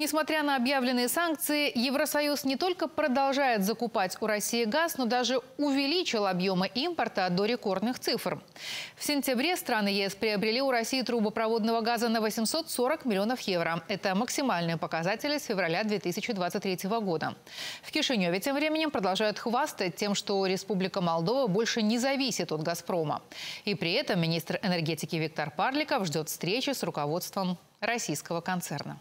Несмотря на объявленные санкции, Евросоюз не только продолжает закупать у России газ, но даже увеличил объемы импорта до рекордных цифр. В сентябре страны ЕС приобрели у России трубопроводного газа на 840 миллионов евро. Это максимальные показатели с февраля 2023 года. В Кишиневе тем временем продолжают хвастать тем, что Республика Молдова больше не зависит от «Газпрома». И при этом министр энергетики Виктор Парликов ждет встречи с руководством российского концерна.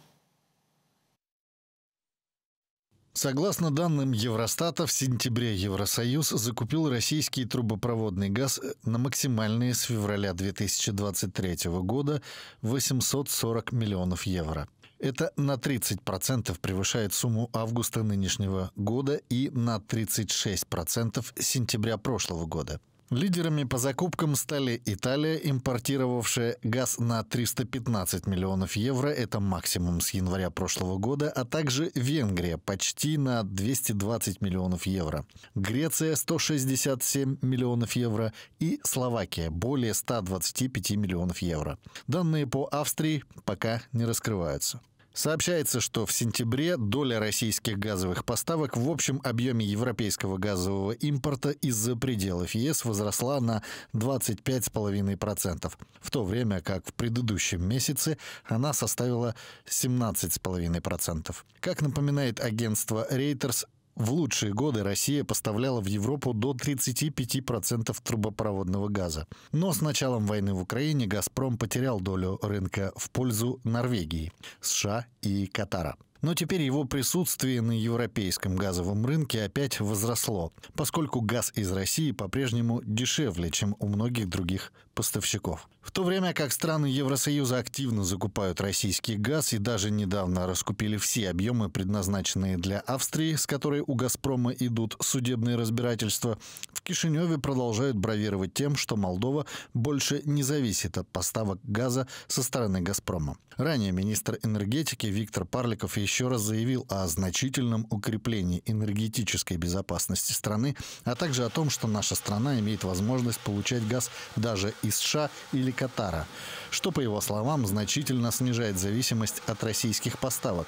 Согласно данным Евростата, в сентябре Евросоюз закупил российский трубопроводный газ э, на максимальные с февраля 2023 года 840 миллионов евро. Это на 30% превышает сумму августа нынешнего года и на 36% сентября прошлого года. Лидерами по закупкам стали Италия, импортировавшая газ на 315 миллионов евро, это максимум с января прошлого года, а также Венгрия почти на 220 миллионов евро, Греция 167 миллионов евро и Словакия более 125 миллионов евро. Данные по Австрии пока не раскрываются. Сообщается, что в сентябре доля российских газовых поставок в общем объеме европейского газового импорта из-за пределов ЕС возросла на 25,5%, в то время как в предыдущем месяце она составила 17,5%. Как напоминает агентство Reuters, в лучшие годы Россия поставляла в Европу до 35% трубопроводного газа. Но с началом войны в Украине «Газпром» потерял долю рынка в пользу Норвегии, США и Катара. Но теперь его присутствие на европейском газовом рынке опять возросло, поскольку газ из России по-прежнему дешевле, чем у многих других поставщиков. В то время как страны Евросоюза активно закупают российский газ и даже недавно раскупили все объемы, предназначенные для Австрии, с которой у «Газпрома» идут судебные разбирательства, в Кишиневе продолжают бравировать тем, что Молдова больше не зависит от поставок газа со стороны «Газпрома». Ранее министр энергетики Виктор Парликов еще еще раз заявил о значительном укреплении энергетической безопасности страны, а также о том, что наша страна имеет возможность получать газ даже из США или Катара, что, по его словам, значительно снижает зависимость от российских поставок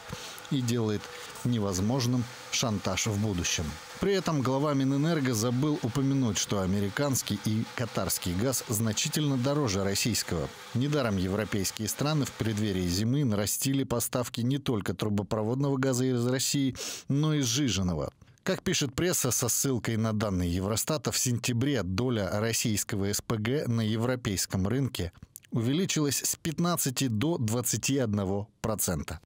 и делает невозможным шантаж в будущем. При этом глава Минэнерго забыл упомянуть, что американский и катарский газ значительно дороже российского. Недаром европейские страны в преддверии зимы нарастили поставки не только трубопроводного газа из России, но и сжиженного. Как пишет пресса со ссылкой на данные Евростата, в сентябре доля российского СПГ на европейском рынке увеличилась с 15 до 21 процента.